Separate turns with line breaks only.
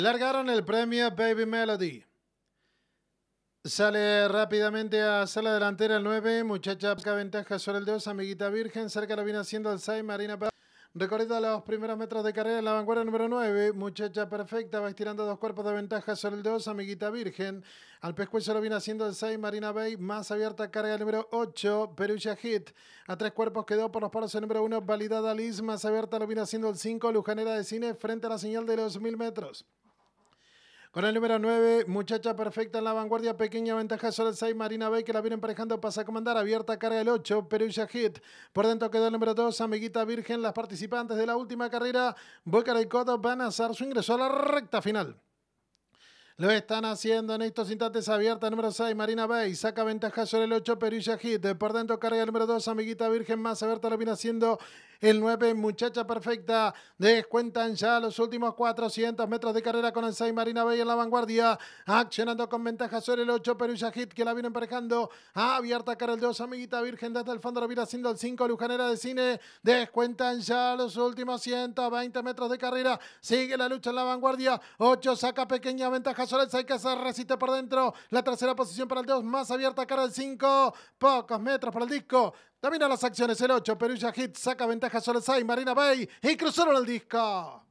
Largaron el premio Baby Melody. Sale rápidamente a HACER LA delantera el 9. Muchacha busca ventaja sobre el 2. Amiguita Virgen. Cerca LO viene haciendo el 6. Marina Paz. Recorriendo los primeros metros de carrera en la vanguardia número 9. Muchacha perfecta. Va estirando dos cuerpos de ventaja sobre el 2. Amiguita Virgen. Al pescuezo lo viene haciendo el 6. Marina Bay. Más abierta carga el número 8. Perugia Hit. A tres cuerpos quedó por los PAROS el número 1. Validada Liz. Más abierta lo viene haciendo el 5. Lujanera de Cine. Frente a la señal de los 1000 metros. Con el número 9, muchacha perfecta en la vanguardia, pequeña ventaja sobre el 6, Marina Bay, que la viene emparejando, pasa a comandar, abierta, carga el 8, Perugia Hit. Por dentro quedó el número 2, Amiguita Virgen. Las participantes de la última carrera, Boca y Codo, van a hacer su ingreso a la recta final. Lo están haciendo en estos instantes abierta, número 6, Marina Bay, saca ventaja sobre el 8, Perilla Hit, por dentro carga el número 2, Amiguita Virgen más abierta, lo viene haciendo el 9, Muchacha Perfecta, descuentan ya los últimos 400 metros de carrera con el 6, Marina Bay en la vanguardia, accionando con ventaja sobre el 8, Perilla Hit, que la viene emparejando, abierta cara el 2, Amiguita Virgen, desde el fondo lo viene haciendo el 5, Lujanera de Cine, descuentan ya los últimos 120 metros de carrera, sigue la lucha en la vanguardia, 8 saca pequeña ventaja Soles, que se resiste por dentro. La tercera posición para el 2, más abierta cara al 5. Pocos metros para el disco. Domina las acciones el 8, Perugia Hit saca ventaja Soles, Marina Bay y cruzaron el disco.